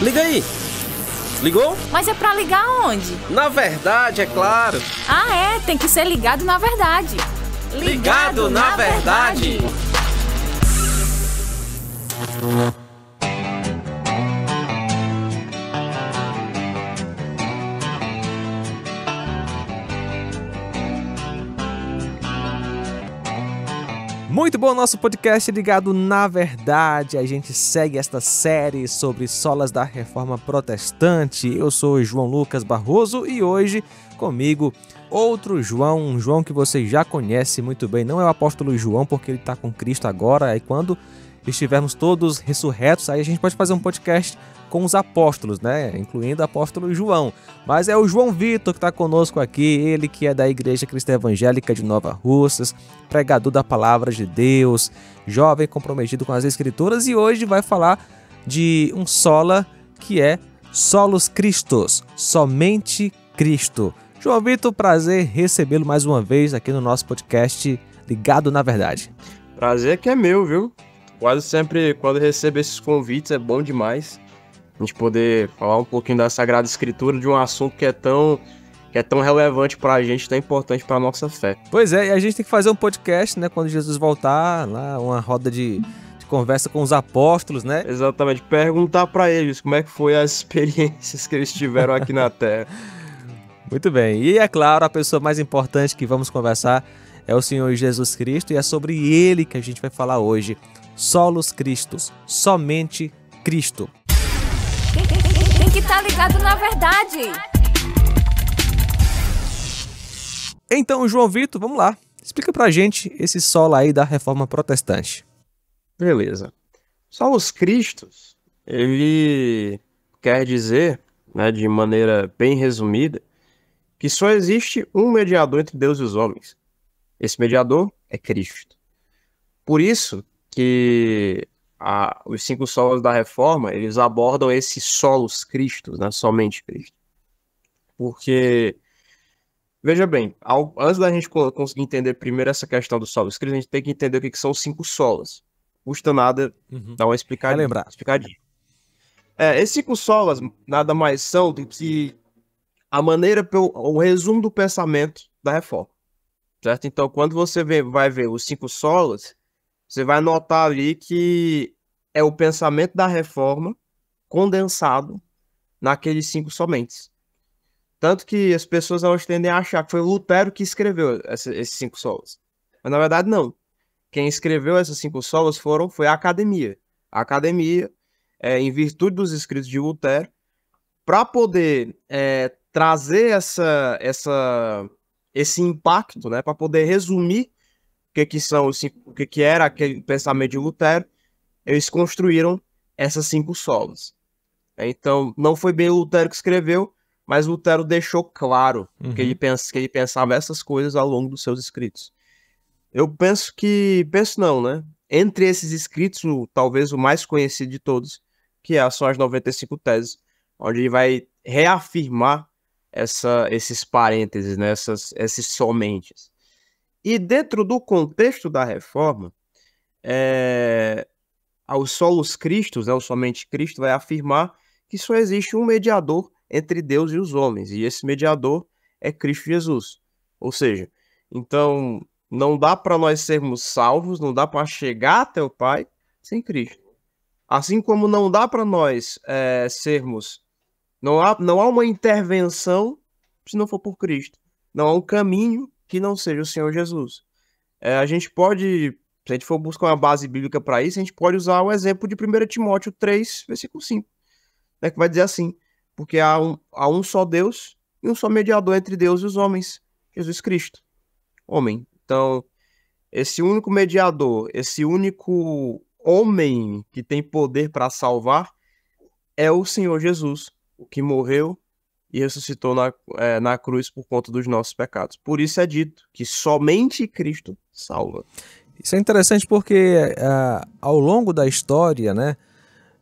Liga aí. Ligou? Mas é pra ligar onde? Na verdade, é claro. Ah, é, tem que ser ligado na verdade. Ligado, ligado na, na, verdade. verdade. Muito bom nosso podcast ligado na verdade. A gente segue esta série sobre solas da reforma protestante. Eu sou João Lucas Barroso e hoje comigo outro João, um João que você já conhece muito bem. Não é o apóstolo João porque ele está com Cristo agora. E quando estivermos todos ressurretos, aí a gente pode fazer um podcast com os apóstolos, né? Incluindo o apóstolo João. Mas é o João Vitor que está conosco aqui, ele que é da Igreja Cristã Evangélica de Nova Russas, pregador da palavra de Deus, jovem comprometido com as Escrituras e hoje vai falar de um sola que é Solos Cristos, somente Cristo. João Vitor, prazer recebê-lo mais uma vez aqui no nosso podcast Ligado na Verdade. Prazer que é meu, viu? Quase sempre, quando recebo esses convites, é bom demais. A gente poder falar um pouquinho da Sagrada Escritura, de um assunto que é tão que é tão relevante para a gente, tão importante para nossa fé. Pois é, e a gente tem que fazer um podcast, né, quando Jesus voltar, lá uma roda de, de conversa com os apóstolos, né? Exatamente, perguntar para eles como é que foi as experiências que eles tiveram aqui na Terra. Muito bem. E é claro, a pessoa mais importante que vamos conversar é o Senhor Jesus Cristo e é sobre ele que a gente vai falar hoje. Solos Cristos, somente Cristo tá ligado na verdade. Então, João Vitor, vamos lá. Explica pra gente esse solo aí da reforma protestante. Beleza. Só os Cristos, ele quer dizer, né, de maneira bem resumida, que só existe um mediador entre Deus e os homens. Esse mediador é Cristo. Por isso que a, os cinco solos da reforma, eles abordam esses solos cristos, né, somente Cristo. Porque, veja bem, ao, antes da gente conseguir entender primeiro essa questão dos solos cristos, a gente tem que entender o que, que são os cinco solos. Custa nada uhum. dar uma explicadinha. É lembrar. explicadinha. É, esses cinco solas nada mais são do que a maneira, pelo, o resumo do pensamento da reforma. Certo? Então, quando você vê, vai ver os cinco solos, você vai notar ali que é o pensamento da reforma condensado naqueles cinco somentes. Tanto que as pessoas elas tendem a achar que foi Lutero que escreveu essa, esses cinco solos, Mas na verdade, não. Quem escreveu essas cinco solas foram, foi a academia. A academia, é, em virtude dos escritos de Lutero, para poder é, trazer essa, essa, esse impacto, né, para poder resumir o que, que são o que, que era aquele pensamento de Lutero, eles construíram essas cinco solas. Então, não foi bem o Lutero que escreveu, mas Lutero deixou claro uhum. que, ele uhum. pensa, que ele pensava essas coisas ao longo dos seus escritos. Eu penso que. Penso não, né? Entre esses escritos, talvez o mais conhecido de todos, que é são as 95 Teses, onde ele vai reafirmar essa, esses parênteses, né? Essas, esses somentes. E dentro do contexto da reforma, é, aos solos cristos, né, ou somente Cristo, vai afirmar que só existe um mediador entre Deus e os homens, e esse mediador é Cristo Jesus. Ou seja, então não dá para nós sermos salvos, não dá para chegar até o Pai sem Cristo. Assim como não dá para nós é, sermos, não há, não há uma intervenção se não for por Cristo. Não há um caminho que não seja o Senhor Jesus. É, a gente pode se a gente for buscar uma base bíblica para isso, a gente pode usar o exemplo de 1 Timóteo 3, versículo 5, né, que vai dizer assim: Porque há um, há um só Deus e um só mediador entre Deus e os homens, Jesus Cristo, homem. Então, esse único mediador, esse único homem que tem poder para salvar é o Senhor Jesus, o que morreu e ressuscitou na, é, na cruz por conta dos nossos pecados. Por isso é dito que somente Cristo salva. Isso é interessante porque é, ao longo da história, né,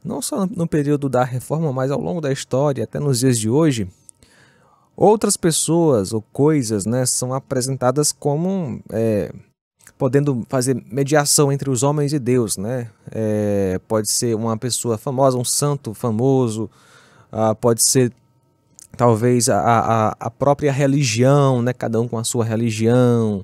não só no período da reforma, mas ao longo da história, até nos dias de hoje, outras pessoas ou coisas né, são apresentadas como é, podendo fazer mediação entre os homens e Deus. Né? É, pode ser uma pessoa famosa, um santo famoso, ah, pode ser talvez a, a, a própria religião, né, cada um com a sua religião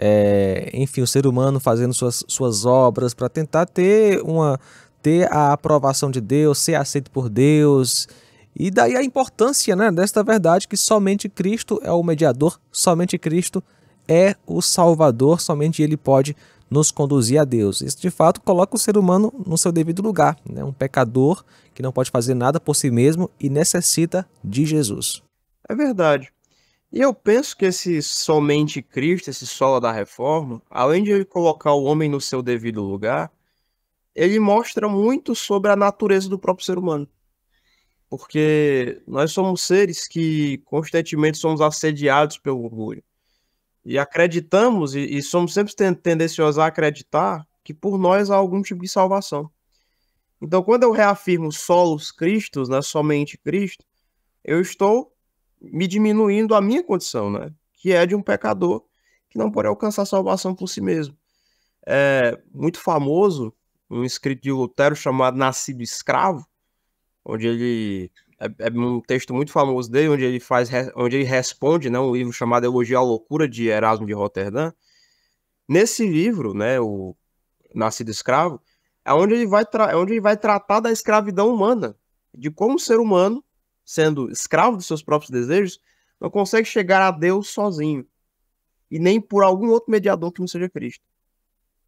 é, enfim, o ser humano fazendo suas, suas obras para tentar ter uma ter a aprovação de Deus, ser aceito por Deus. E daí a importância né, desta verdade que somente Cristo é o mediador, somente Cristo é o Salvador, somente Ele pode nos conduzir a Deus. Isso de fato coloca o ser humano no seu devido lugar, né? um pecador que não pode fazer nada por si mesmo e necessita de Jesus. É verdade. E eu penso que esse somente Cristo, esse solo da reforma, além de ele colocar o homem no seu devido lugar, ele mostra muito sobre a natureza do próprio ser humano. Porque nós somos seres que constantemente somos assediados pelo orgulho. E acreditamos, e, somos sempre tendenciosos a acreditar, que por nós há algum tipo de salvação. Então, quando eu reafirmo solos Cristos, né, somente Cristo, eu estou me diminuindo a minha condição, né? Que é de um pecador que não pode alcançar salvação por si mesmo. É muito famoso um escrito de Lutero chamado Nascido Escravo, onde ele é, é um texto muito famoso dele, onde ele faz, onde ele responde, né, um livro chamado Elogia à Loucura de Erasmo de Roterdã. Nesse livro, né, o Nascido Escravo, é onde ele vai, é onde ele vai tratar da escravidão humana, de como o ser humano sendo escravo dos seus próprios desejos, não consegue chegar a Deus sozinho. E nem por algum outro mediador que não seja Cristo.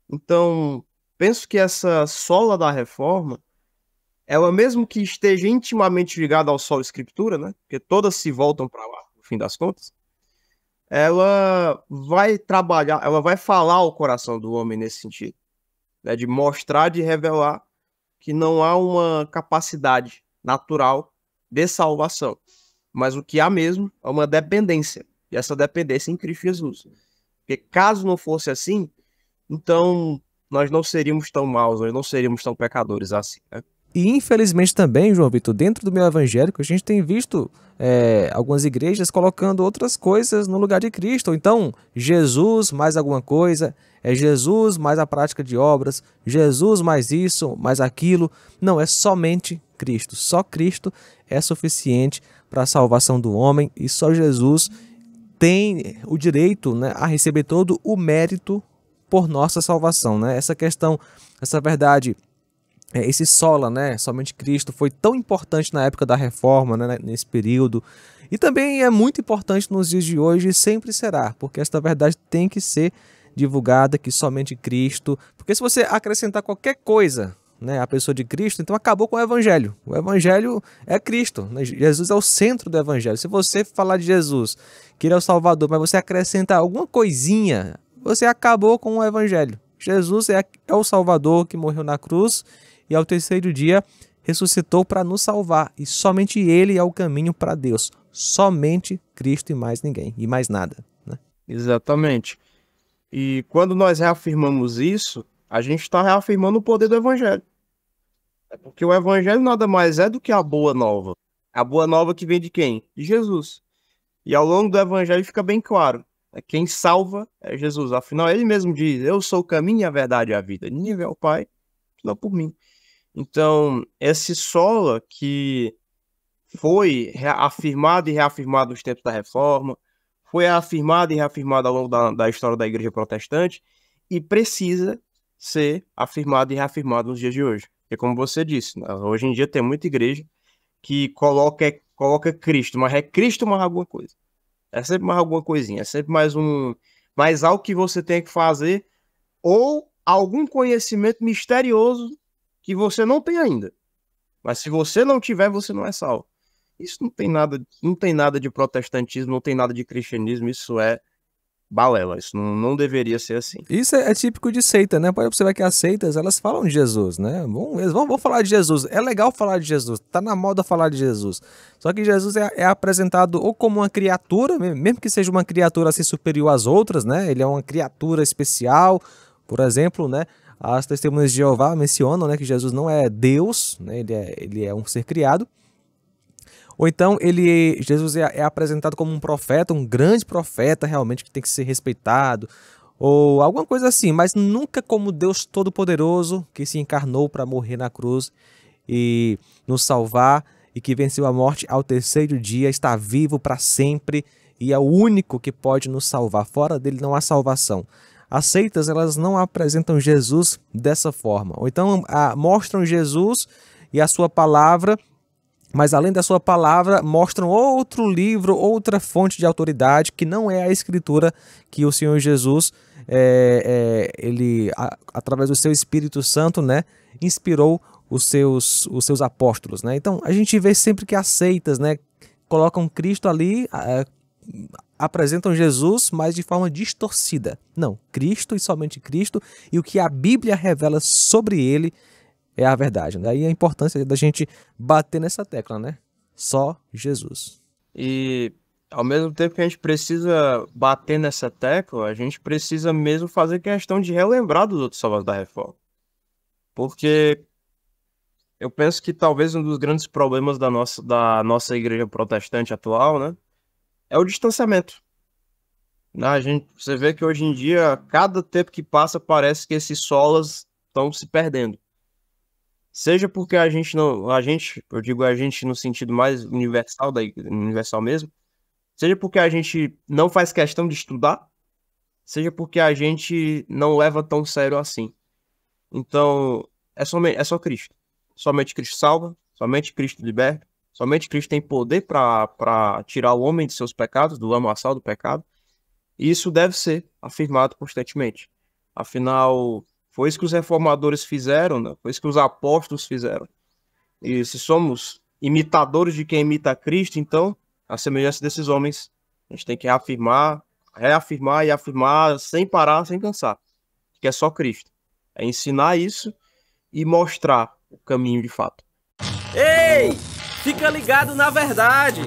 Então, penso que essa sola da reforma, ela mesmo que esteja intimamente ligada ao sol escritura, né? Porque todas se voltam para lá, no fim das contas. Ela vai trabalhar, ela vai falar ao coração do homem nesse sentido, né? De mostrar, de revelar que não há uma capacidade natural de salvação. Mas o que há mesmo é uma dependência. E essa dependência é em Cristo Jesus. Porque caso não fosse assim, então nós não seríamos tão maus, nós não seríamos tão pecadores assim. Né? E infelizmente também, João Vitor, dentro do meu evangélico, a gente tem visto é, algumas igrejas colocando outras coisas no lugar de Cristo. então, Jesus mais alguma coisa, é Jesus mais a prática de obras, Jesus mais isso, mais aquilo. Não, é somente Cristo. Só Cristo é suficiente para a salvação do homem e só Jesus tem o direito né, a receber todo o mérito por nossa salvação. Né? Essa questão, essa verdade é, esse sola, né, somente Cristo, foi tão importante na época da reforma, né, nesse período, e também é muito importante nos dias de hoje e sempre será, porque esta verdade tem que ser divulgada que somente Cristo, porque se você acrescentar qualquer coisa né, a pessoa de Cristo, então acabou com o Evangelho. O Evangelho é Cristo. Né? Jesus é o centro do Evangelho. Se você falar de Jesus, que ele é o Salvador, mas você acrescenta alguma coisinha, você acabou com o Evangelho. Jesus é, é o Salvador que morreu na cruz e ao terceiro dia ressuscitou para nos salvar. E somente Ele é o caminho para Deus. Somente Cristo e mais ninguém, e mais nada. Né? Exatamente. E quando nós reafirmamos isso, a gente está reafirmando o poder do Evangelho. É porque o evangelho nada mais é do que a boa nova. A boa nova que vem de quem? De Jesus. E ao longo do evangelho fica bem claro. é Quem salva é Jesus. Afinal, ele mesmo diz: Eu sou o caminho, a verdade e a vida. Ninguém vê o Pai, não por mim. Então, esse sola que foi afirmado e reafirmado nos tempos da reforma, foi afirmado e reafirmado ao longo da, da história da igreja protestante e precisa ser afirmado e reafirmado nos dias de hoje. É como você disse, né? hoje em dia tem muita igreja que coloca, coloca Cristo, mas é Cristo mais alguma coisa. É sempre mais alguma coisinha, é sempre mais um. Mais algo que você tem que fazer, ou algum conhecimento misterioso que você não tem ainda. Mas se você não tiver, você não é salvo. Isso não tem nada, não tem nada de protestantismo, não tem nada de cristianismo, isso é balela, isso não, não deveria ser assim. Isso é, é, típico de seita, né? Pode observar que as seitas, elas falam de Jesus, né? Bom, eles vão, vão falar de Jesus, é legal falar de Jesus, tá na moda falar de Jesus. Só que Jesus é, é apresentado ou como uma criatura, mesmo que seja uma criatura assim superior às outras, né? Ele é uma criatura especial, por exemplo, né? As testemunhas de Jeová mencionam né, que Jesus não é Deus, né? ele, é, ele é um ser criado, ou então ele Jesus é, é apresentado como um profeta, um grande profeta realmente que tem que ser respeitado, ou alguma coisa assim, mas nunca como Deus Todo-Poderoso que se encarnou para morrer na cruz e nos salvar e que venceu a morte ao terceiro dia, está vivo para sempre e é o único que pode nos salvar. Fora dele não há salvação. As seitas elas não apresentam Jesus dessa forma, ou então a, ah, mostram Jesus e a sua palavra mas além da sua palavra, mostram outro livro, outra fonte de autoridade que não é a escritura que o Senhor Jesus, é, é, ele a, através do seu Espírito Santo, né, inspirou os seus, os seus apóstolos, né? Então a gente vê sempre que as seitas, né, colocam Cristo ali, apresentam Jesus, mas de forma distorcida. Não, Cristo e somente Cristo e o que a Bíblia revela sobre ele é a verdade. Daí né? a importância da gente bater nessa tecla, né? Só Jesus. E ao mesmo tempo que a gente precisa bater nessa tecla, a gente precisa mesmo fazer questão de relembrar dos outros salvos da reforma. Porque eu penso que talvez um dos grandes problemas da nossa, da nossa igreja protestante atual, né? É o distanciamento. Né, a gente, você vê que hoje em dia, cada tempo que passa, parece que esses solas estão se perdendo. Seja porque a gente não. A gente, eu digo a gente no sentido mais universal, da, universal mesmo. Seja porque a gente não faz questão de estudar, seja porque a gente não leva tão sério assim. Então, é, somente, é só Cristo. Somente Cristo salva, somente Cristo liberta, somente Cristo tem poder para tirar o homem de seus pecados, do lamaçal do pecado. E isso deve ser afirmado constantemente. Afinal, foi isso que os reformadores fizeram, né? foi isso que os apóstolos fizeram. E se somos imitadores de quem imita Cristo, então, a semelhança desses homens, a gente tem que afirmar, reafirmar e afirmar sem parar, sem cansar, que é só Cristo. É ensinar isso e mostrar o caminho de fato. Ei! Fica ligado na verdade!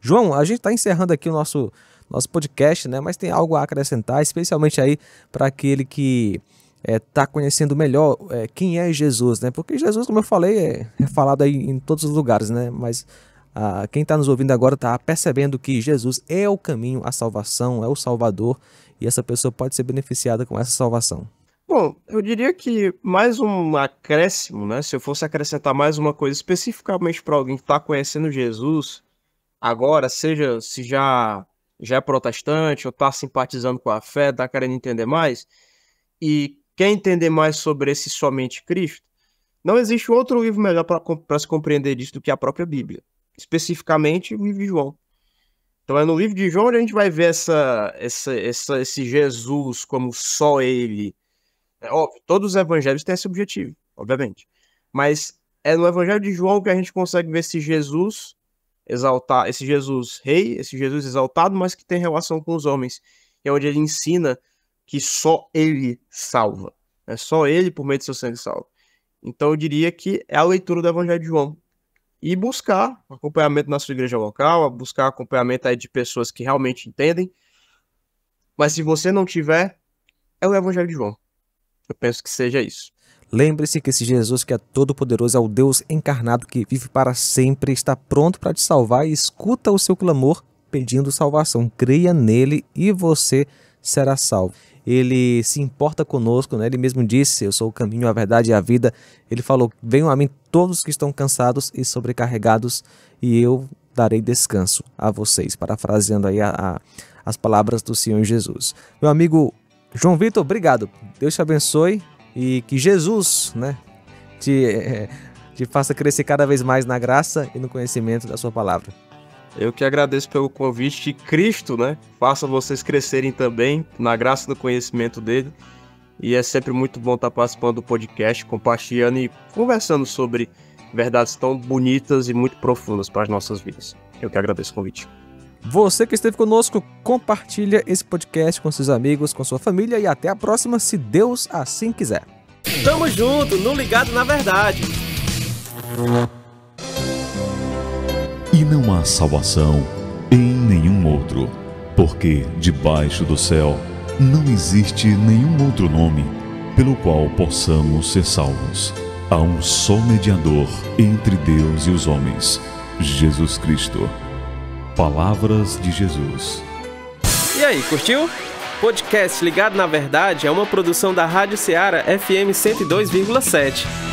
João, a gente está encerrando aqui o nosso, nosso podcast, né? Mas tem algo a acrescentar, especialmente aí para aquele que está é, tá conhecendo melhor é, quem é Jesus, né? Porque Jesus, como eu falei, é, é falado aí em todos os lugares, né? Mas ah, quem está nos ouvindo agora está percebendo que Jesus é o caminho, a salvação, é o Salvador, e essa pessoa pode ser beneficiada com essa salvação. Bom, eu diria que mais um acréscimo, né? Se eu fosse acrescentar mais uma coisa especificamente para alguém que está conhecendo Jesus agora, seja se já já é protestante ou está simpatizando com a fé, está querendo entender mais, e Quer entender mais sobre esse somente Cristo? Não existe outro livro melhor para se compreender disso do que a própria Bíblia, especificamente o livro de João. Então é no livro de João onde a gente vai ver essa, essa, essa, esse Jesus como só ele. É óbvio, todos os evangelhos têm esse objetivo, obviamente. Mas é no evangelho de João que a gente consegue ver esse Jesus exaltar, esse Jesus rei, esse Jesus exaltado, mas que tem relação com os homens. É onde ele ensina que só ele salva. é Só ele, por meio de seu sangue, salva. Então eu diria que é a leitura do Evangelho de João. E buscar acompanhamento na sua igreja local, buscar acompanhamento aí de pessoas que realmente entendem. Mas se você não tiver, é o Evangelho de João. Eu penso que seja isso. Lembre-se que esse Jesus que é todo-poderoso é o Deus encarnado que vive para sempre, está pronto para te salvar e escuta o seu clamor pedindo salvação. Creia nele e você será salvo ele se importa conosco, né? Ele mesmo disse: "Eu sou o caminho, a verdade e a vida". Ele falou: "Venham a mim todos que estão cansados e sobrecarregados, e eu darei descanso a vocês", parafraseando aí a, a, as palavras do Senhor Jesus. Meu amigo João Vitor, obrigado. Deus te abençoe e que Jesus, né, te, te faça crescer cada vez mais na graça e no conhecimento da sua palavra. Eu que agradeço pelo convite. Cristo, né? Faça vocês crescerem também, na graça do conhecimento dele. E é sempre muito bom estar participando do podcast, compartilhando e conversando sobre verdades tão bonitas e muito profundas para as nossas vidas. Eu que agradeço o convite. Você que esteve conosco, compartilha esse podcast com seus amigos, com sua família e até a próxima, se Deus assim quiser. Tamo junto, no Ligado na Verdade e não há salvação em nenhum outro, porque debaixo do céu não existe nenhum outro nome pelo qual possamos ser salvos. Há um só mediador entre Deus e os homens, Jesus Cristo. Palavras de Jesus. E aí, curtiu? Podcast Ligado na Verdade é uma produção da Rádio Ceará FM 102,7.